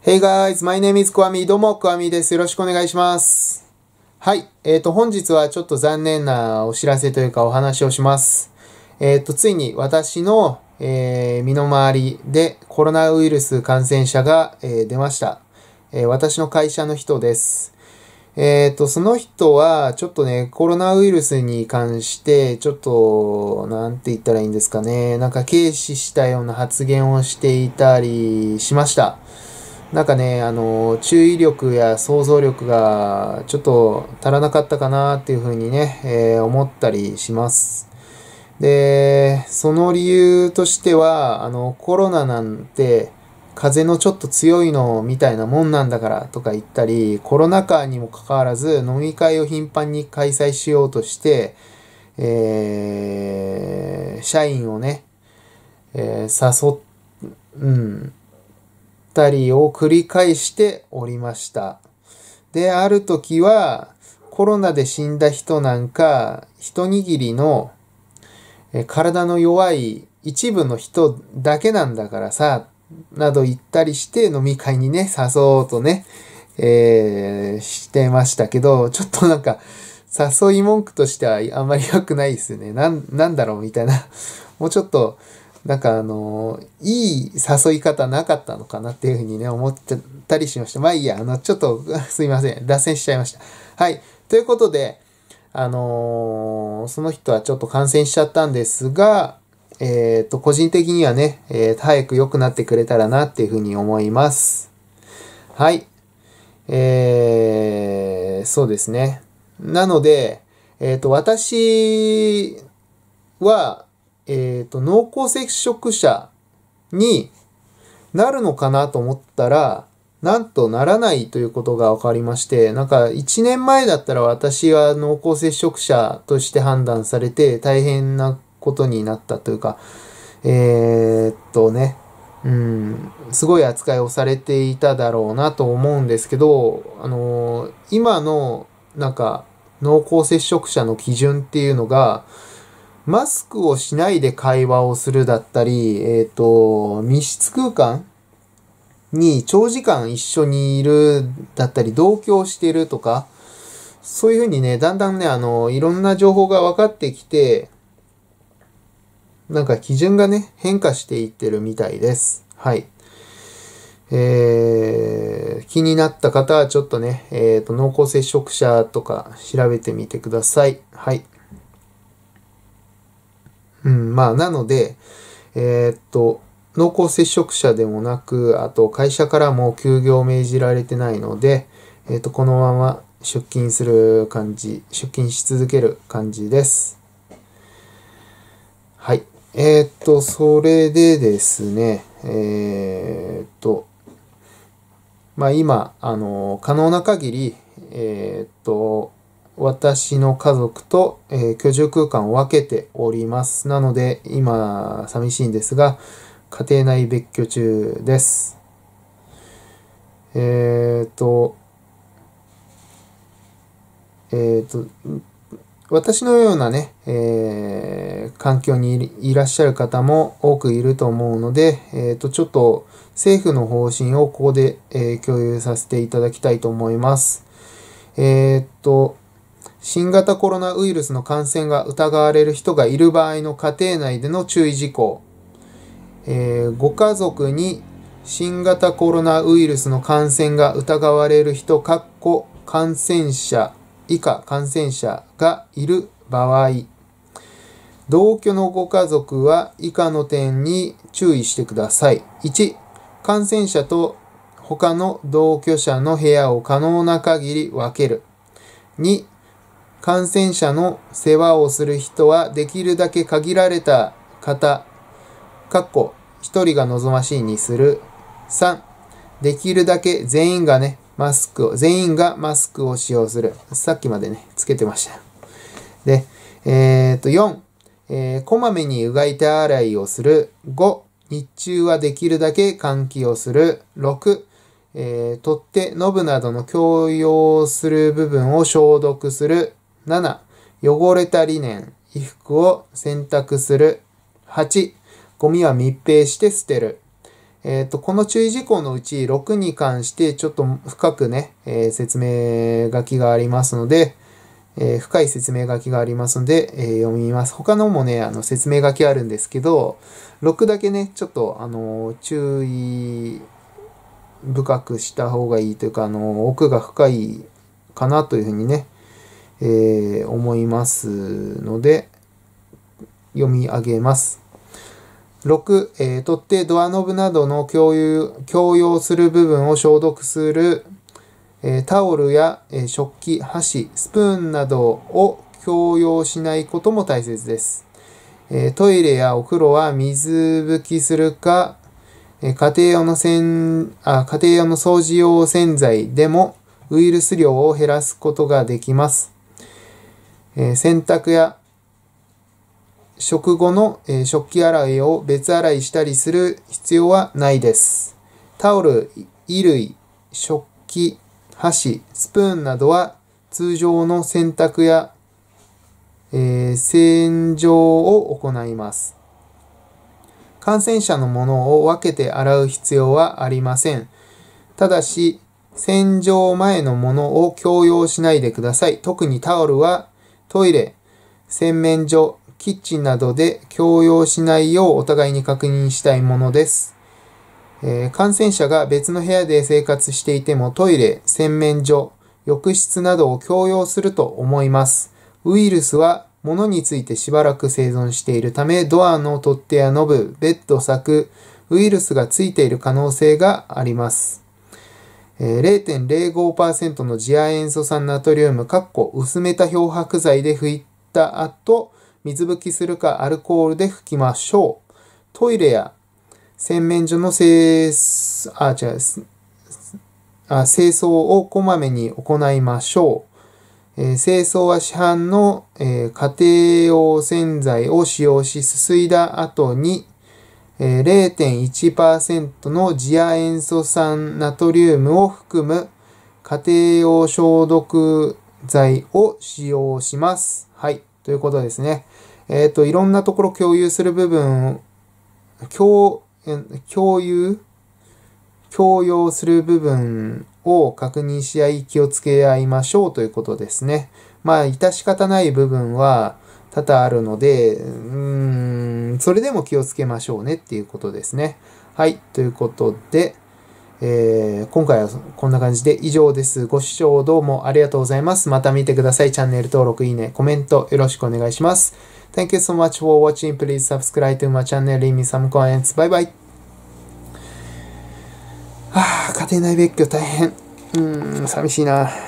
Hey guys, my name is Kwami. どうも、Kwami です。よろしくお願いします。はい。えっ、ー、と、本日はちょっと残念なお知らせというかお話をします。えっ、ー、と、ついに私の、えー、身の回りでコロナウイルス感染者が、え出ました、え私の会社の人です。えっ、と、その人は、ちょっとね、コロナウイルスに関して、ちょっと、なんて言ったらいいんですかね。なんか軽視したような発言をしていたりしました。なんかね、あの、注意力や想像力がちょっと足らなかったかなっていうふうにね、えー、思ったりします。で、その理由としては、あの、コロナなんて、風のちょっと強いのみたいなもんなんだからとか言ったり、コロナ禍にもかかわらず飲み会を頻繁に開催しようとして、えー、社員をね、えー、誘うん、ったりを繰り返しておりました。で、ある時は、コロナで死んだ人なんか、一握りの体の弱い一部の人だけなんだからさ、など言ったりして飲み会にね、誘おうとね、えー、してましたけど、ちょっとなんか、誘い文句としてはあんまり良くないですね。なん、なんだろうみたいな。もうちょっと、なんかあの、いい誘い方なかったのかなっていうふうにね、思ったりしました。まあいいや、あの、ちょっと、すいません。脱線しちゃいました。はい。ということで、あのー、その人はちょっと感染しちゃったんですが、えっ、ー、と、個人的にはね、えー、早く良くなってくれたらなっていうふうに思います。はい。えー、そうですね。なので、えっ、と、私は、えっ、ー、と、濃厚接触者になるのかなと思ったら、なんとならないということが分かりまして、なんか1年前だったら私は濃厚接触者として判断されて大変なことになったというか、えー、っとね、うん、すごい扱いをされていただろうなと思うんですけど、あのー、今のなんか濃厚接触者の基準っていうのが、マスクをしないで会話をするだったり、えっ、ー、と、密室空間に長時間一緒にいるだったり、同居してるとか、そういうふうにね、だんだんね、あの、いろんな情報が分かってきて、なんか基準がね、変化していってるみたいです。はい。えー、気になった方はちょっとね、えっ、ー、と、濃厚接触者とか調べてみてください。はい。うん、まあ、なので、えー、っと、濃厚接触者でもなく、あと会社からも休業を命じられてないので、えー、っと、このまま出勤する感じ、出勤し続ける感じです。はい。えー、っと、それでですね、えー、っと、まあ今、あの、可能な限り、えっと、私の家族と、えー、居住空間を分けております。なので、今、寂しいんですが、家庭内別居中です。えっ、と、えっ、と、私のようなね、えー、環境にいらっしゃる方も多くいると思うので、えっ、と、ちょっと政府の方針をここで、えー、共有させていただきたいと思います。えっ、と、新型コロナウイルスの感染が疑われる人がいる場合の家庭内での注意事項、えー、ご家族に新型コロナウイルスの感染が疑われる人、かっこ感染者以下感染者がいる場合、同居のご家族は以下の点に注意してください。1、感染者と他の同居者の部屋を可能な限り分ける。2、感染者の世話をする人はできるだけ限られた方、かっこ1人が望ましいにする。3、できるだけ全員がね、マスクを、全員がマスクを使用する。さっきまでね、つけてました。で、えっ、と、4、えー、こまめにうがい手洗いをする。5、日中はできるだけ換気をする。6、えー、取って、ノブなどの共用する部分を消毒する。7、汚れたリネン、衣服を洗濯する。8、ゴミは密閉して捨てる。えっ、ー、と、この注意事項のうち6に関してちょっと深くね、えー、説明書きがありますので、えー、深い説明書きがありますので、え読みます。他のもね、あの説明書きあるんですけど、6だけね、ちょっと、あの注意深くした方がいいというか、あの奥が深いかなというふうにね、えー、思いますので、読み上げます。6、えー、取ってドアノブなどの共有、共用する部分を消毒する、えー、タオルや、えー、食器、箸、スプーンなどを共用しないことも大切です。えトイレやお風呂は水拭きするか、え家庭用のせんあ、家庭用の掃除用洗剤でもウイルス量を減らすことができます。え洗濯や食後の、え食器洗いを別洗いしたりする必要はないです。タオル、衣類、食器、箸、スプーンなどは通常の洗濯や、えー、洗浄を行います。感染者のものを分けて洗う必要はありません。ただし、洗浄前のものを強要しないでください。特にタオルはトイレ、洗面所、キッチンなどで強要しないようお互いに確認したいものです。えー、感染者が別の部屋で生活していてもトイレ、洗面所、浴室などを強要すると思います。ウイルスは物についてしばらく生存しているため、ドアの取っ手やノブ、ベッド柵、ウイルスがついている可能性があります。0.05%の次亜塩素酸ナトリウム、かっこ薄めた漂白剤で拭いた後、水拭きするかアルコールで拭きましょう。トイレや洗面所の清あ違うあ清掃をこまめに行いましょう。えー、清掃は市販の、えー、家庭用洗剤を使用し、すすいだ後にえ0.1%の次亜塩素酸ナトリウムを含む家庭用消毒剤を使用します。はい。ということですね。えっ、ー、と、いろんなところ共有する部分、共、共有共用する部分を確認し合い、気をつけ合いましょうということですね。まあ、致し方ない部分は多々あるので、うん、、それでも気をつけましょうねっていうことですね。はい。ということで、えー、今回はこんな感じで以上です。ご視聴どうもありがとうございます。また見てください。チャンネル登録、いいね、コメントよろしくお願いします。Thank you so much for watching. Please subscribe to my channel in me some comments. Bye bye. はあ、家庭内別居大変。うん、寂しいな。